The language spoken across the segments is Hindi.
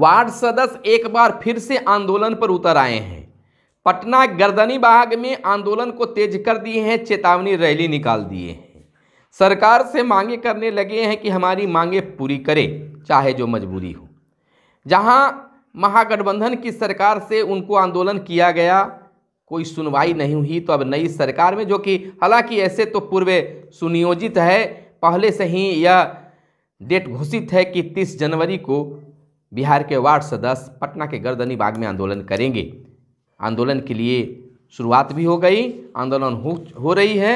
वार्ड सदस्य एक बार फिर से आंदोलन पर उतर आए हैं पटना गर्दनी बाग में आंदोलन को तेज कर दिए हैं चेतावनी रैली निकाल दिए हैं सरकार से मांगे करने लगे हैं कि हमारी मांगे पूरी करे चाहे जो मजबूरी हो जहां महागठबंधन की सरकार से उनको आंदोलन किया गया कोई सुनवाई नहीं हुई तो अब नई सरकार में जो कि हालांकि ऐसे तो पूर्व सुनियोजित है पहले से ही यह डेट घोषित है कि 30 जनवरी को बिहार के वार्ड सदस्य पटना के गर्दनी बाग में आंदोलन करेंगे आंदोलन के लिए शुरुआत भी हो गई आंदोलन हो हो रही है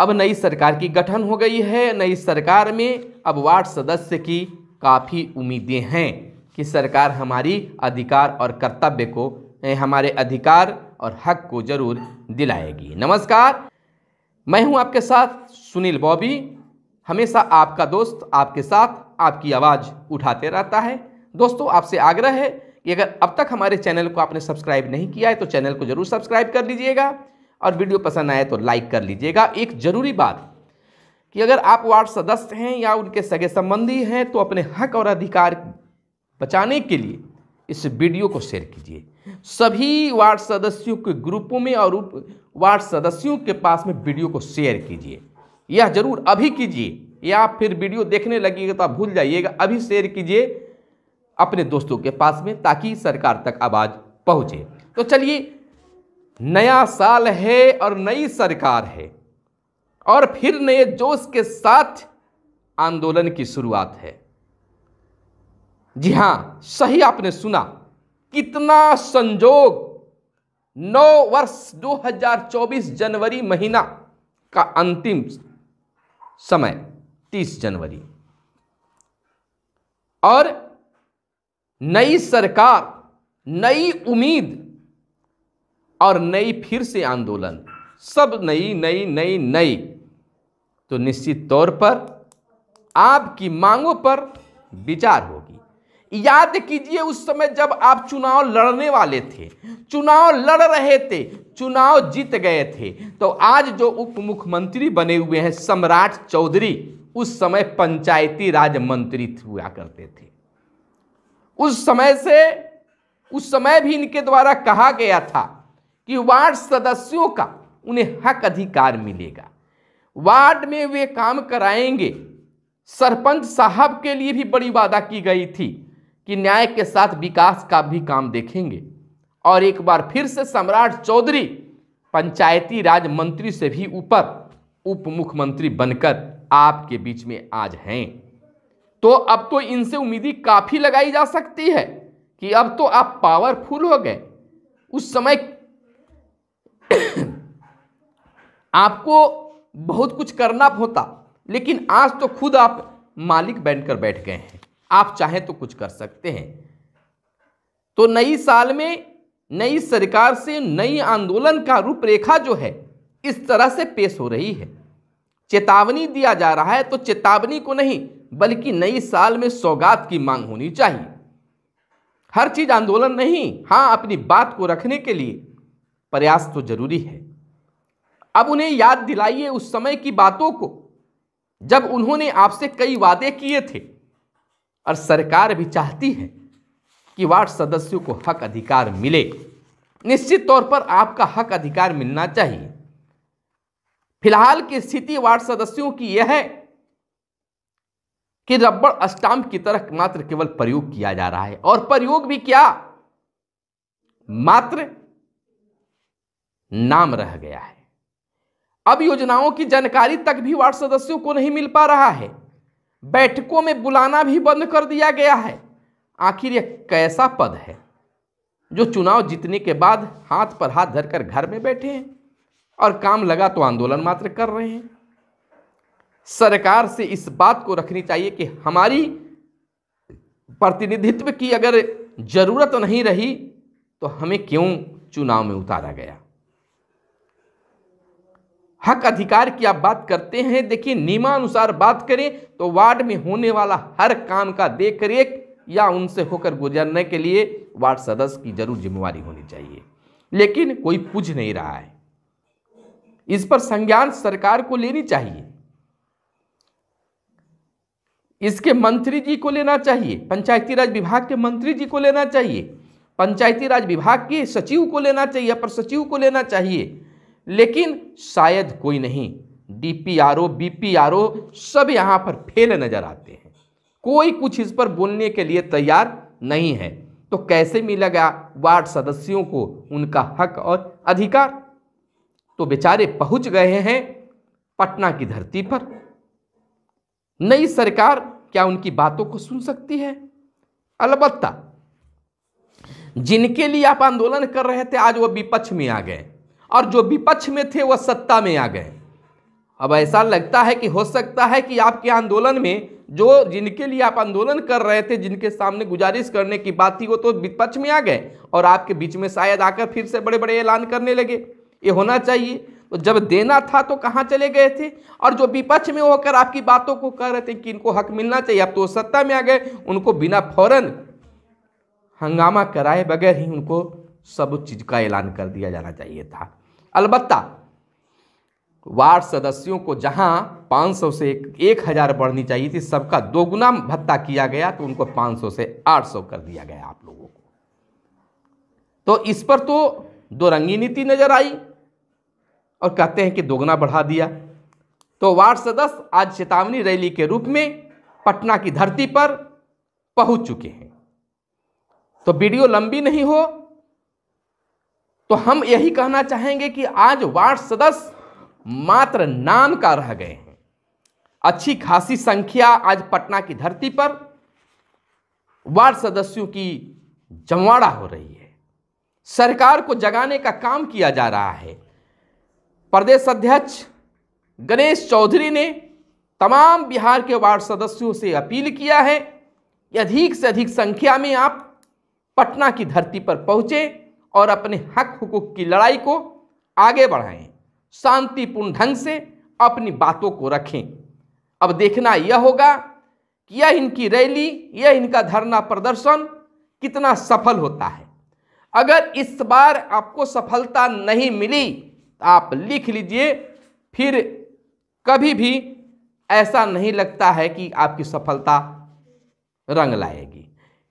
अब नई सरकार की गठन हो गई है नई सरकार में अब वार्ड सदस्य की काफ़ी उम्मीदें हैं कि सरकार हमारी अधिकार और कर्तव्य को हमारे अधिकार और हक को जरूर दिलाएगी नमस्कार मैं हूं आपके साथ सुनील बॉबी हमेशा आपका दोस्त आपके साथ आपकी आवाज़ उठाते रहता है दोस्तों आपसे आग्रह है कि अगर अब तक हमारे चैनल को आपने सब्सक्राइब नहीं किया है तो चैनल को ज़रूर सब्सक्राइब कर लीजिएगा और वीडियो पसंद आए तो लाइक कर लीजिएगा एक ज़रूरी बात कि अगर आप वार्ड सदस्य हैं या उनके सगे संबंधी हैं तो अपने हक और अधिकार बचाने के लिए इस वीडियो को शेयर कीजिए सभी वार्ड सदस्यों के ग्रुपों में और वार्ड सदस्यों के पास में वीडियो को शेयर कीजिए यह जरूर अभी कीजिए या आप फिर वीडियो देखने लगेगा तो आप भूल जाइएगा अभी शेयर कीजिए अपने दोस्तों के पास में ताकि सरकार तक आवाज़ पहुँचे तो चलिए नया साल है और नई सरकार है और फिर नए जोश के साथ आंदोलन की शुरुआत है जी हाँ सही आपने सुना कितना संजोग नौ वर्ष 2024 जनवरी महीना का अंतिम समय 30 जनवरी और नई सरकार नई उम्मीद और नई फिर से आंदोलन सब नई नई नई नई तो निश्चित तौर पर आपकी मांगों पर विचार हो याद कीजिए उस समय जब आप चुनाव लड़ने वाले थे चुनाव लड़ रहे थे चुनाव जीत गए थे तो आज जो उप मुख्यमंत्री बने हुए हैं सम्राट चौधरी उस समय पंचायती राज मंत्री हुआ करते थे उस समय से उस समय भी इनके द्वारा कहा गया था कि वार्ड सदस्यों का उन्हें हक अधिकार मिलेगा वार्ड में वे काम कराएंगे सरपंच साहब के लिए भी बड़ी वादा की गई थी कि न्याय के साथ विकास का भी काम देखेंगे और एक बार फिर से सम्राट चौधरी पंचायती राज मंत्री से भी ऊपर उप मुख्यमंत्री बनकर आपके बीच में आज हैं तो अब तो इनसे उम्मीदी काफ़ी लगाई जा सकती है कि अब तो आप पावरफुल हो गए उस समय आपको बहुत कुछ करना होता लेकिन आज तो खुद आप मालिक बनकर बैठ गए हैं आप चाहें तो कुछ कर सकते हैं तो नई साल में नई सरकार से नई आंदोलन का रूपरेखा जो है इस तरह से पेश हो रही है चेतावनी दिया जा रहा है तो चेतावनी को नहीं बल्कि नई साल में सौगात की मांग होनी चाहिए हर चीज आंदोलन नहीं हाँ अपनी बात को रखने के लिए प्रयास तो जरूरी है अब उन्हें याद दिलाइए उस समय की बातों को जब उन्होंने आपसे कई वादे किए थे और सरकार भी चाहती है कि वार्ड सदस्यों को हक अधिकार मिले निश्चित तौर पर आपका हक अधिकार मिलना चाहिए फिलहाल की स्थिति वार्ड सदस्यों की यह है कि रबड़ स्टाम्प की तरह मात्र केवल प्रयोग किया जा रहा है और प्रयोग भी क्या मात्र नाम रह गया है अब योजनाओं की जानकारी तक भी वार्ड सदस्यों को नहीं मिल पा रहा है बैठकों में बुलाना भी बंद कर दिया गया है आखिर यह कैसा पद है जो चुनाव जीतने के बाद हाथ पर हाथ धरकर घर में बैठे हैं और काम लगा तो आंदोलन मात्र कर रहे हैं सरकार से इस बात को रखनी चाहिए कि हमारी प्रतिनिधित्व की अगर ज़रूरत नहीं रही तो हमें क्यों चुनाव में उतारा गया हक अधिकार की आप बात करते हैं देखिए नियमानुसार बात करें तो वार्ड में होने वाला हर काम का देख रेख या उनसे होकर गुजरने के लिए वार्ड सदस्य की जरूर जिम्मेवारी होनी चाहिए लेकिन कोई पूछ नहीं रहा है इस पर संज्ञान सरकार को लेनी चाहिए इसके मंत्री जी को लेना चाहिए पंचायती राज विभाग के मंत्री जी को लेना चाहिए पंचायती राज विभाग के सचिव को लेना चाहिए अपर सचिव को लेना चाहिए लेकिन शायद कोई नहीं D P R O B P R O सब यहां पर फेल नज़र आते हैं कोई कुछ इस पर बोलने के लिए तैयार नहीं है तो कैसे मिलेगा वार्ड सदस्यों को उनका हक और अधिकार तो बेचारे पहुंच गए हैं पटना की धरती पर नई सरकार क्या उनकी बातों को सुन सकती है अलबत्ता जिनके लिए आप आंदोलन कर रहे थे आज वो विपक्ष में आ गए और जो विपक्ष में थे वह सत्ता में आ गए अब ऐसा लगता है कि हो सकता है कि आपके आंदोलन में जो जिनके लिए आप आंदोलन कर रहे थे जिनके सामने गुजारिश करने की बात थी वो तो विपक्ष में आ गए और आपके बीच में शायद आकर फिर से बड़े बड़े ऐलान करने लगे ये होना चाहिए तो जब देना था तो कहाँ चले गए थे और जो विपक्ष में होकर आपकी बातों को कह रहे थे कि इनको हक मिलना चाहिए अब तो सत्ता में आ गए उनको बिना फौरन हंगामा कराए बगैर ही उनको सब चीज़ का ऐलान कर दिया जाना चाहिए था अलबत्ता वार्ड सदस्यों को जहां 500 से एक हज़ार बढ़नी चाहिए थी सबका दोगुना भत्ता किया गया तो उनको 500 से 800 कर दिया गया आप लोगों को तो इस पर तो दो रंगी नीति नज़र आई और कहते हैं कि दोगुना बढ़ा दिया तो वार्ड सदस्य आज चेतावनी रैली के रूप में पटना की धरती पर पहुंच चुके हैं तो वीडियो लंबी नहीं हो तो हम यही कहना चाहेंगे कि आज वार्ड सदस्य मात्र नाम का रह गए हैं अच्छी खासी संख्या आज पटना की धरती पर वार्ड सदस्यों की जमवाड़ा हो रही है सरकार को जगाने का काम किया जा रहा है प्रदेश अध्यक्ष गणेश चौधरी ने तमाम बिहार के वार्ड सदस्यों से अपील किया है कि अधिक से अधिक संख्या में आप पटना की धरती पर पहुँचें और अपने हक हुकूक की लड़ाई को आगे बढ़ाएं शांतिपूर्ण ढंग से अपनी बातों को रखें अब देखना यह होगा कि यह इनकी रैली यह इनका धरना प्रदर्शन कितना सफल होता है अगर इस बार आपको सफलता नहीं मिली तो आप लिख लीजिए फिर कभी भी ऐसा नहीं लगता है कि आपकी सफलता रंग लाएगी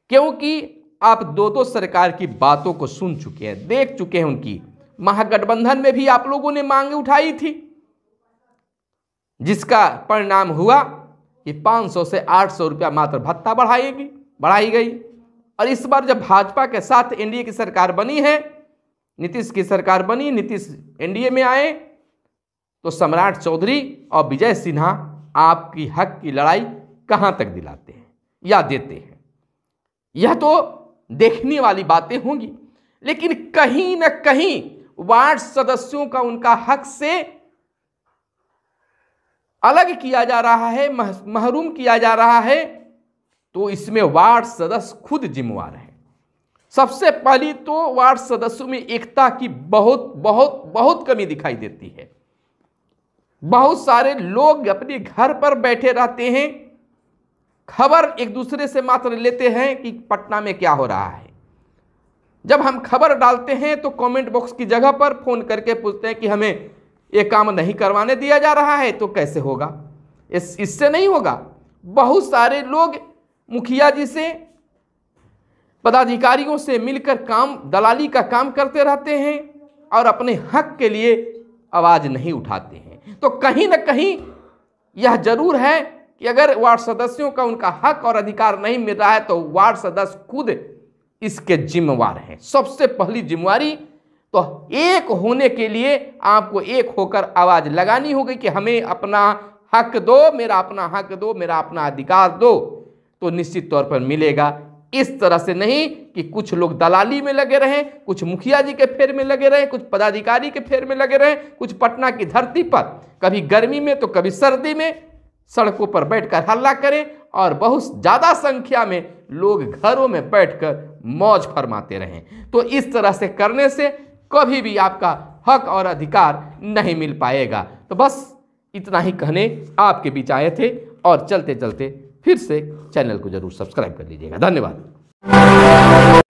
क्योंकि आप दो दो सरकार की बातों को सुन चुके हैं देख चुके हैं उनकी महागठबंधन में भी आप लोगों ने मांग उठाई थी जिसका परिणाम हुआ कि 500 से 800 रुपया मात्र भत्ता बढ़ाएगी बढ़ाई गई और इस बार जब भाजपा के साथ एनडीए की सरकार बनी है नीतीश की सरकार बनी नीतीश एनडीए में आए तो सम्राट चौधरी और विजय सिन्हा आपकी हक की लड़ाई कहां तक दिलाते हैं या देते हैं यह तो देखने वाली बातें होंगी लेकिन कहीं ना कहीं वार्ड सदस्यों का उनका हक से अलग किया जा रहा है महरूम किया जा रहा है तो इसमें वार्ड सदस्य खुद जिम्मेवार है सबसे पहली तो वार्ड सदस्यों में एकता की बहुत बहुत बहुत कमी दिखाई देती है बहुत सारे लोग अपने घर पर बैठे रहते हैं खबर एक दूसरे से मात्र लेते हैं कि पटना में क्या हो रहा है जब हम खबर डालते हैं तो कमेंट बॉक्स की जगह पर फ़ोन करके पूछते हैं कि हमें ये काम नहीं करवाने दिया जा रहा है तो कैसे होगा इस इससे नहीं होगा बहुत सारे लोग मुखिया जी से पदाधिकारियों से मिलकर काम दलाली का काम करते रहते हैं और अपने हक के लिए आवाज़ नहीं उठाते हैं तो कहीं ना कहीं यह जरूर है कि अगर वार्ड सदस्यों का उनका हक और अधिकार नहीं मिल रहा है तो वार्ड सदस्य खुद इसके जिम्मेवार हैं सबसे पहली जिम्मेवारी तो एक होने के लिए आपको एक होकर आवाज़ लगानी होगी कि हमें अपना हक दो मेरा अपना हक दो मेरा अपना अधिकार दो तो निश्चित तौर पर मिलेगा इस तरह से नहीं कि कुछ लोग दलाली में लगे रहें कुछ मुखिया जी के फेर में लगे रहें कुछ पदाधिकारी के फेर में लगे रहें कुछ पटना की धरती पर कभी गर्मी में तो कभी सर्दी में सड़कों पर बैठकर हल्ला करें और बहुत ज़्यादा संख्या में लोग घरों में बैठकर मौज फरमाते रहें तो इस तरह से करने से कभी भी आपका हक और अधिकार नहीं मिल पाएगा तो बस इतना ही कहने आपके बीच आए थे और चलते चलते फिर से चैनल को ज़रूर सब्सक्राइब कर लीजिएगा धन्यवाद